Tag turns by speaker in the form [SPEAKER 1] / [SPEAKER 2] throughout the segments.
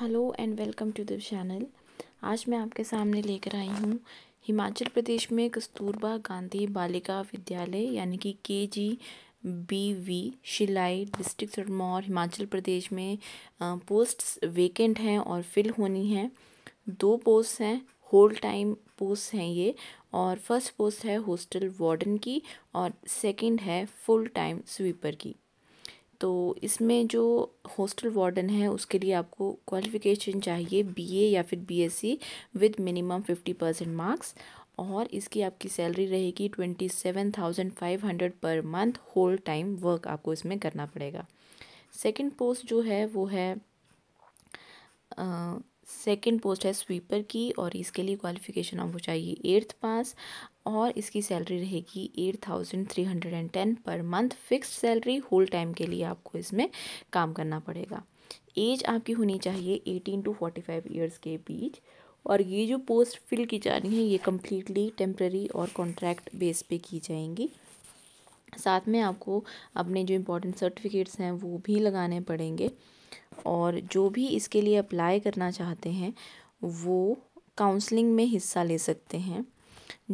[SPEAKER 1] hello and welcome to this channel आज मैं आपके सामने लेकर आई हूँ हिमाचल प्रदेश में कस्तूरबा गांधी बालिका विद्यालय यानी कि K G B V Shillai district Sirmaur Himachal Pradesh में पोस्ट्स वेकेंट हैं और फिल होनी हैं दो पोस्ट हैं होल टाइम पोस्ट हैं ये और फर्स्ट पोस्ट है हॉस्टल वार्डन की और सेकंड है फुल टाइम स्वीपर की तो इसमें जो हॉस्टल वार्डन है उसके लिए आपको क्वालिफ़िकेशन चाहिए बीए या फिर BSc with minimum fifty percent marks और इसकी आपकी सैलरी रहेगी twenty seven thousand five hundred per month whole time work आपको इसमें करना पड़ेगा सेकंड पोस्ट जो है वो है आ, सेकंड पोस्ट है स्वीपर की और इसके लिए क्वालिफिकेशन आपको चाहिए एट्थ पास और इसकी सैलरी रहेगी eight thousand three hundred and ten per month fixed salary whole time के लिए आपको इसमें काम करना पड़ेगा एज आपकी होनी चाहिए eighteen to forty five years के बीच और ये जो पोस्ट फिल की जानी है ये कम्प्लीटली टेम्प्रेरी और कॉन्ट्रैक्ट बेस पे की जाएंगी साथ में आपको अपने जो इम्पोर्टेंट सर्टिफिकेट्स हैं वो भी लगाने पड़ेंगे और जो भी इसके लिए अप्लाई करना चाहते हैं वो काउंसलिंग में हिस्सा ले सकते हैं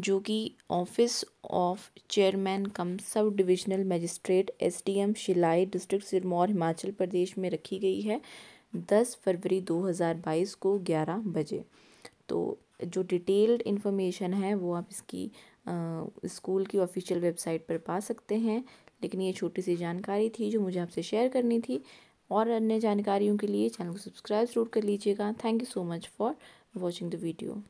[SPEAKER 1] जो कि office of chairman cum sub divisional magistrate S D M Shillai district Sirmaur Himachal Pradesh में रखी गई है दस फरवरी दो हज़ार बाईस को ग्यारह बजे तो जो डिटेल्ड इन्फॉर्मेशन है वो आप इसकी स्कूल की ऑफिशियल वेबसाइट पर पा सकते हैं लेकिन ये छोटी सी जानकारी थी जो मुझे आपसे शेयर करनी थी और अन्य जानकारियों के लिए चैनल को सब्सक्राइब जरूर कर लीजिएगा thank you so much for watching the video